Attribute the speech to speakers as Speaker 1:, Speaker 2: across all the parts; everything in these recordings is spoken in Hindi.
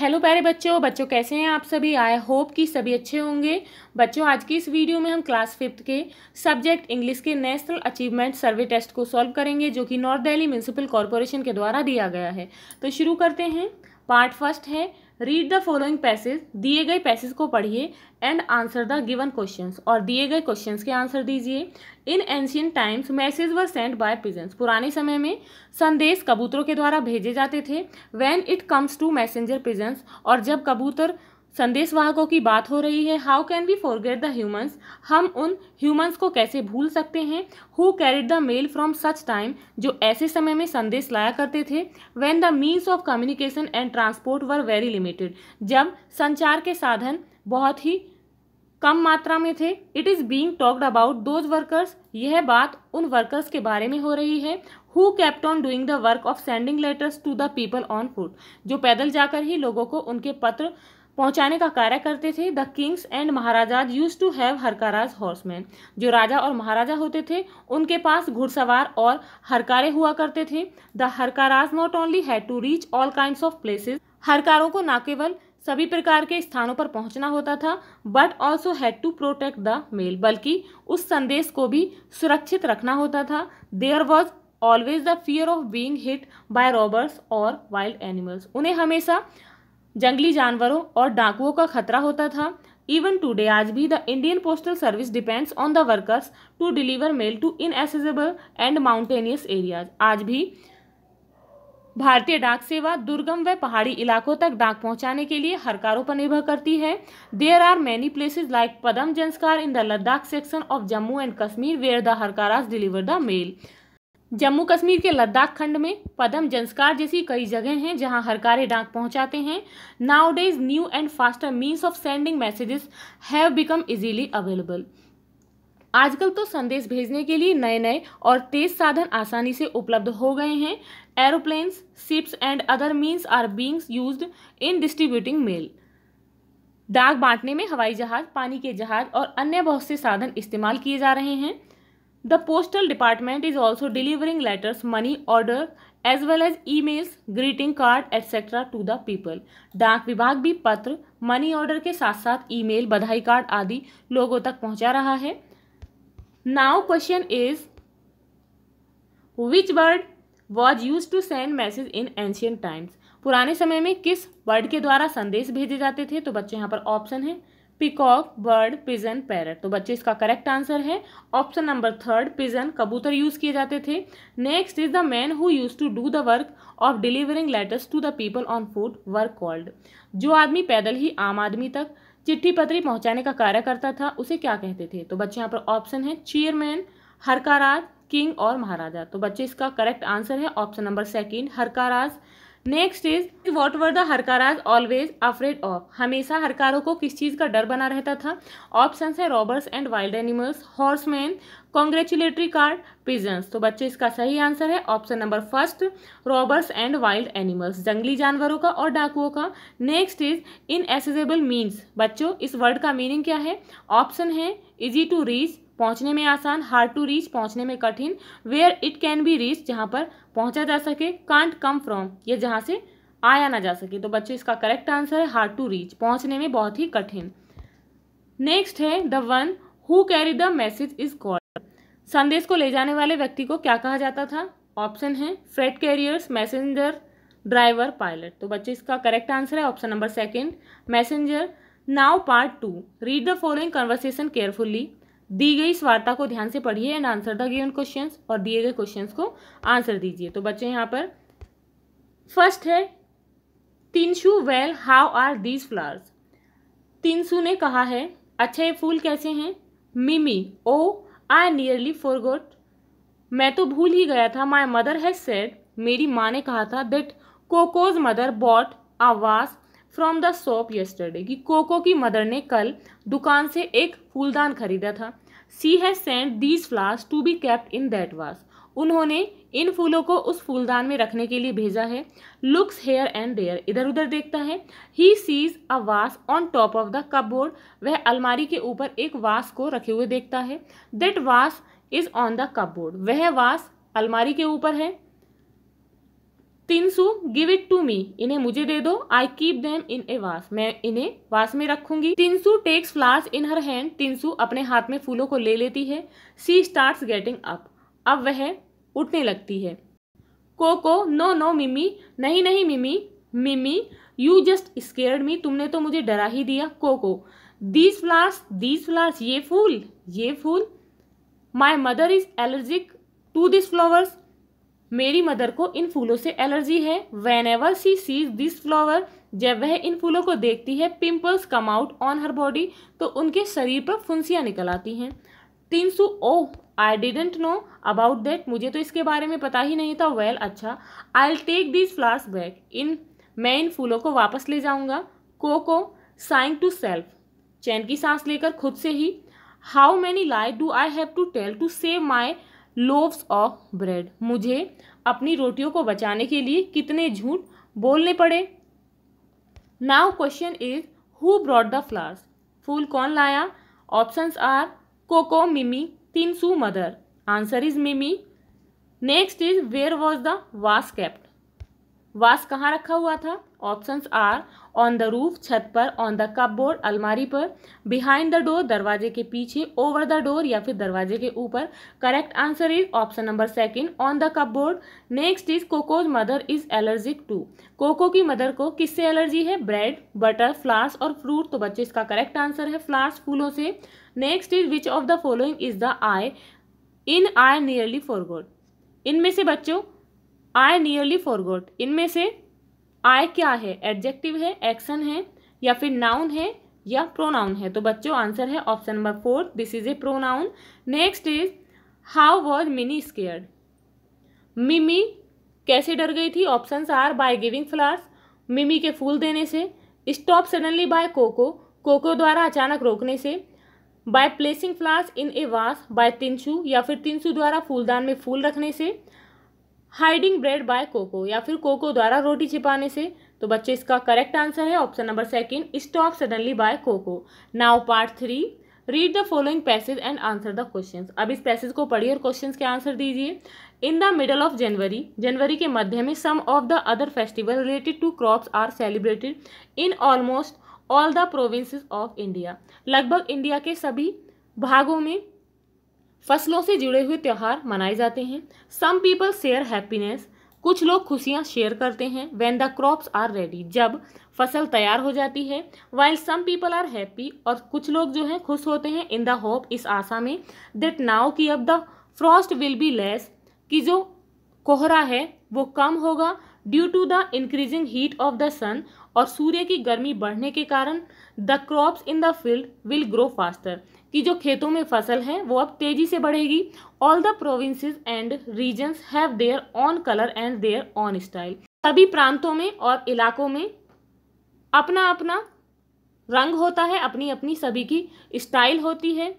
Speaker 1: हेलो प्यारे बच्चों बच्चों कैसे हैं आप सभी आई होप कि सभी अच्छे होंगे बच्चों आज की इस वीडियो में हम क्लास फिफ्थ के सब्जेक्ट इंग्लिश के नेशनल अचीवमेंट सर्वे टेस्ट को सॉल्व करेंगे जो कि नॉर्थ दिल्ली म्यूनसिपल कॉरपोरेशन के द्वारा दिया गया है तो शुरू करते हैं पार्ट फर्स्ट है रीड द फॉलोइंग पैसेज दिए गए पैसेज को पढ़िए and answer the given question और दिए गए क्वेश्चन के आंसर दीजिए in ancient times message were sent by pigeons पुराने समय में संदेश कबूतरों के द्वारा भेजे जाते थे when it comes to messenger pigeons और जब कबूतर संदेश वाहकों की बात हो रही है how can we forget the humans हम उन ह्यूमंस को कैसे भूल सकते हैं who carried the mail from such time जो ऐसे समय में संदेश लाया करते थे when the means of communication and transport were very limited जब संचार के साधन बहुत ही कम मात्रा में थे it is being talked about those workers यह बात उन वर्कर्स के बारे में हो रही है who kept on doing the work of sending letters to the people on foot जो पैदल जाकर ही लोगों को उनके पत्र पहुंचाने का कार्य करते थे the kings and maharajas used to have harkaras horseman जो राजा और महाराजा होते थे उनके पास घुड़सवार और हरकारे हुआ करते थे the harkaras not only had to reach all kind of places हरकारों को न केवल सभी प्रकार के स्थानों पर पहुंचना होता था but also had to protect the mail बल्कि उस संदेश को भी सुरक्षित रखना होता था there was always the fear of being hit by robbers और वाइल्ड एनिमल्स उन्हें हमेशा जंगली जानवरों और डाकुओं का खतरा होता था इवन टूडे आज भी the Indian postal service depends on the workers to deliver mail to inaccessible and mountainous areas आज भी भारतीय डाक सेवा दुर्गम व पहाड़ी इलाकों तक डाक पहुंचाने के लिए हर कारों पर निर्भर करती है there are many places like Padam Zanskar in the Ladakh section of Jammu and Kashmir where the harkara deliver the mail Jammu Kashmir के लद्दाख खंड में पदम जंस्कार जैसी कई जगह हैं जहां हरकारे डाक पहुंचाते हैं nowadays new and faster means of sending messages have become easily available आजकल तो संदेश भेजने के लिए नए नए और तेज साधन आसानी से उपलब्ध हो गए हैं aeroplanes ships and other means are beings used in distributing mail डाक बांटने में हवाई जहाज पानी के जहाज और अन्य बहुत से साधन इस्तेमाल किए जा रहे हैं postal department is also delivering letters money order as well as emails greeting card etcetera to the people डाक विभाग भी पत्र मनी ऑर्डर के साथ साथ ई मेल बधाई कार्ड आदि लोगों तक पहुंचा रहा है now question is which word was used to send message in ancient times पुराने समय में किस वर्ड के द्वारा संदेश भेजे जाते थे तो बच्चे यहाँ पर ऑप्शन है पिकॉक बर्ड पिजन पैरट तो बच्चे इसका करेक्ट आंसर है ऑप्शन नंबर थर्ड पिजन कबूतर यूज़ किए जाते थे next is the man who used to do the work of delivering letters to the people on foot work called जो आदमी पैदल ही आम आदमी तक चिट्ठी पत्री पहुंचाने का कार्य करता था उसे क्या कहते थे तो बच्चे यहाँ पर ऑप्शन है चेयरमैन हरकाराज किंग और महाराजा तो बच्चे इसका करेक्ट आंसर है option number second harkaras next is what were the harkaras always afraid of हमेशा हरकारों को किस चीज़ का डर बना रहता था ऑप्शन है robbers and wild animals horseman congratulatory card pigeons तो बच्चे इसका सही आंसर है option number first robbers and wild animals जंगली जानवरों का और डाकुओं का next is inaccessible means बच्चों इस वर्ड का मीनिंग क्या है ऑप्शन है इजी टू रीच पहुंचने में आसान हार्ड टू रीच पहुंचने में कठिन where it can be reach जहां पर पहुंचा जा सके कांट कम फ्रॉम ये जहाँ से आया ना जा सके तो बच्चों इसका करेक्ट आंसर है हार्ड टू रीच पहुंचने में बहुत ही कठिन नेक्स्ट है the one who carry the message is called संदेश को ले जाने वाले व्यक्ति को क्या कहा जाता था ऑप्शन है freight carriers messenger driver pilot तो बच्चे इसका करेक्ट आंसर है option number second messenger now part two read the following conversation carefully दी गई इस वार्ता को ध्यान से पढ़िए and answer the given question और दिए गए क्वेश्चन को आंसर दीजिए तो बच्चे यहाँ पर फर्स्ट है Tinshu well how are these flowers Tinsu ने कहा है अच्छा फूल कैसे हैं मिमी ओ आई नियरली फॉर गोट मैं तो भूल ही गया था माई मदर हैज सेड मेरी माँ ने कहा था that Coco's mother bought a vase from the shop yesterday कि कोको की मदर ने कल दुकान से एक फूलदान खरीदा था she has sent these flowers to be kept in that vase उन्होंने इन फूलों को उस फूलदान में रखने के लिए भेजा है लुक्स हेयर एंड डेयर इधर उधर देखता है ही sees a vase on top of the cupboard वह अलमारी के ऊपर एक वास को रखे हुए देखता है दैट वास इज ऑन द कपबोर्ड वह वास अलमारी के ऊपर है गिव इट टू मी इन्हें मुझे दे दो I keep them in a वास मैं इन्हें वास में रखूंगी Tinsu takes flowers in her hand Tinsu अपने हाथ में फूलों को ले लेती है सी स्टार्ट गेटिंग अप अब वह उठने लगती है कोको नो नो मिमी नहीं नहीं मिमी मिमी यू जस्ट स्केयर्ड मी तुमने तो मुझे डरा ही दिया Coco these flowers these flowers ये फूल ये फूल my mother is allergic to this flowers मेरी मदर को इन फूलों से एलर्जी है whenever see sees this flower जब वह इन फूलों को देखती है pimples come out on her body तो उनके शरीर पर फुंसियाँ निकल आती हैं तीन सौ oh I didn't know about that मुझे तो इसके बारे में पता ही नहीं था वेल well, अच्छा I take this flowers back in मैं इन फूलों को वापस ले जाऊँगा कोको साइंग टू सेल्फ चैन की सांस लेकर खुद से ही how many lie do I have to tell to save my loaves of bread मुझे अपनी रोटियों को बचाने के लिए कितने झूठ बोलने पड़े now question is who brought the flowers फूल कौन लाया options are Coco Mimi Tinsu mother answer is Mimi next is where was the vase kept vase कहाँ रखा हुआ था options are on the roof छत पर ऑन द कपबोर्ड अलमारी पर बिहाइंड द डोर दरवाजे के पीछे ओवर द डोर या फिर दरवाजे के ऊपर correct answer is option number second on the cupboard next is Coco's mother is allergic to Coco की मदर को किससे एलर्जी है ब्रेड बटर फ्लावर्स और फ्रूट तो बच्चे इसका करेक्ट आंसर है फ्लावर्स फूलों से next is which of the following is the I in I nearly forgot इनमें से बच्चों आई नियरली फॉरगोड इनमें से आई क्या है एडजेक्टिव है एक्शन है या फिर नाउन है या प्रोनाउन है तो बच्चों आंसर है option number four this is a pronoun next is how was Mimi scared Mimi कैसे डर गई थी option are by giving flowers Mimi के फूल देने से stop suddenly by Coco Coco द्वारा अचानक रोकने से by placing flowers in a vase by तिनसू या फिर तिनसू द्वारा फूलदान में फूल रखने से हाइडिंग ब्रेड बाय कोको या फिर कोको द्वारा रोटी छिपाने से तो बच्चे इसका करेक्ट आंसर है option number second stop suddenly by Coco now part three read the following passage and answer the question अब इस पैसेज को पढ़िए और क्वेश्चन के आंसर दीजिए in the middle of January जनवरी के मध्य में some of the other festival related to crops are celebrated in almost all the provinces of India लगभग इंडिया के सभी भागों में फसलों से जुड़े हुए त्यौहार मनाए जाते हैं सम पीपल शेयर हैप्पीनेस कुछ लोग खुशियाँ शेयर करते हैं when the crops are ready जब फसल तैयार हो जाती है while some people are happy और कुछ लोग जो हैं खुश होते हैं इन द होप इस आशा में दैट नाउ की अब the frost will be less कि जो कोहरा है वो कम होगा due to the increasing heat of the sun और सूर्य की गर्मी बढ़ने के कारण the crops in the field will grow faster कि जो खेतों में फसल है वो अब तेजी से बढ़ेगी all the provinces and regions have their own colour and their own style सभी प्रांतों में और इलाकों में अपना अपना रंग होता है अपनी अपनी सभी की स्टाइल होती है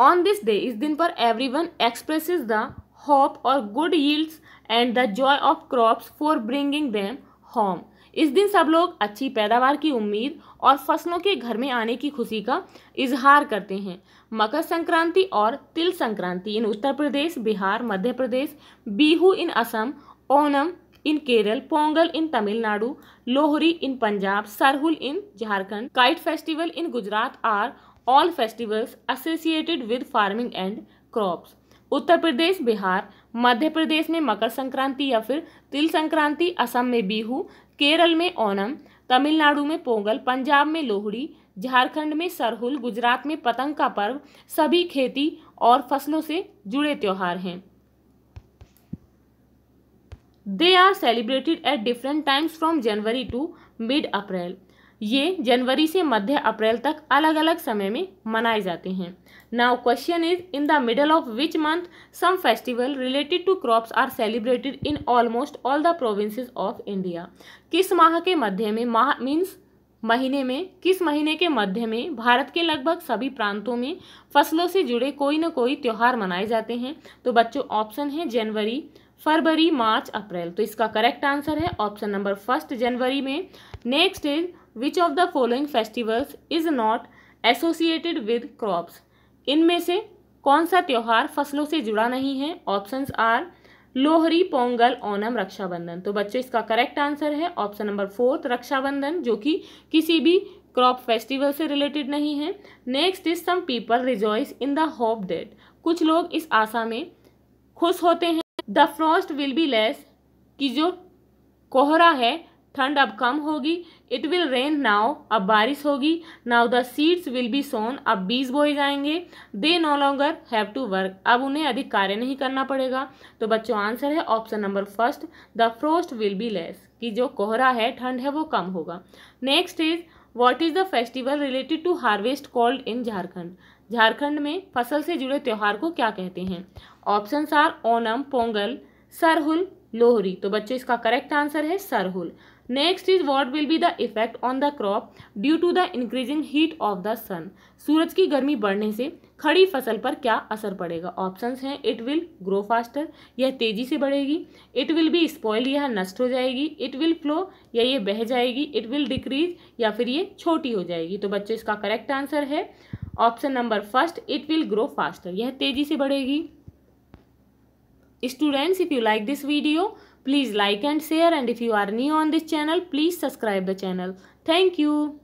Speaker 1: ऑन दिस डे इस दिन पर everyone express the hope और good yields and the joy of crops for bringing them home इस दिन सब लोग अच्छी पैदावार की उम्मीद और फसलों के घर में आने की खुशी का इजहार करते हैं मकर संक्रांति और Til Sankranti in Uttar Pradesh Bihar Madhya Pradesh Bihu in Assam Onam in Kerala Pongal in Tamil Nadu Lohri in Punjab Sarhul in Jharkhand kite festival in Gujarat are all festivals associated with farming and crops Uttar Pradesh Bihar Madhya Pradesh में मकर संक्रांति या फिर तिल संक्रांति असम में बिहू केरल में ओणम तमिलनाडु में पोंगल पंजाब में लोहड़ी झारखंड में सरहुल गुजरात में पतंग का पर्व सभी खेती और फसलों से जुड़े त्यौहार हैं they are celebrated at different times from January to mid April ये जनवरी से मध्य अप्रैल तक अलग अलग समय में मनाए जाते हैं now question is in the middle of which month some festival related to crops are celebrated in almost all the provinces of India किस माह के मध्य में माह मीन्स महीने में किस महीने के मध्य में भारत के लगभग सभी प्रांतों में फसलों से जुड़े कोई ना कोई त्यौहार मनाए जाते हैं तो बच्चों ऑप्शन है जनवरी फरवरी मार्च अप्रैल तो इसका करेक्ट आंसर है ऑप्शन नंबर फर्स्ट जनवरी में next is which of the following festivals is not associated with crops इनमें से कौन सा त्यौहार फसलों से जुड़ा नहीं है ऑप्शंस आर लोहरी पोंगल ओनम रक्षाबंधन तो बच्चों इसका करेक्ट आंसर है ऑप्शन नंबर फोर्थ रक्षाबंधन जो कि किसी भी क्रॉप फेस्टिवल से रिलेटेड नहीं है next is some people rejoice in the hope that कुछ लोग इस आशा में खुश होते हैं the frost will be less कि जो कोहरा है ठंड अब कम होगी इट विल रेन नाव अब बारिश होगी now the seeds will be sown अब बीज बोए जाएंगे they no longer have to work अब उन्हें अधिक कार्य नहीं करना पड़ेगा तो बच्चों आंसर है option number first the frost will be less कि जो कोहरा है ठंड है वो कम होगा next is what is the festival related to harvest called in Jharkhand Jharkhand में फसल से जुड़े त्यौहार को क्या कहते हैं ऑप्शन आर ओनम पोंगल सरहुल लोहरी तो बच्चों इसका करेक्ट आंसर है Sarhul next is what will be the effect on the crop due to the increasing heat of the sun सूरज की गर्मी बढ़ने से खड़ी फसल पर क्या असर पड़ेगा ऑप्शंस हैं इट विल ग्रो फास्टर यह तेजी से बढ़ेगी इट विल बी स्पॉइल यह नष्ट हो जाएगी इट विल फ्लो या ये बह जाएगी इट विल डिक्रीज या फिर ये छोटी हो जाएगी तो बच्चों इसका करेक्ट आंसर है option number first it will grow faster यह तेजी से बढ़ेगी students if you like this video Please like and share and if you are new on this channel, please subscribe the channel. Thank you.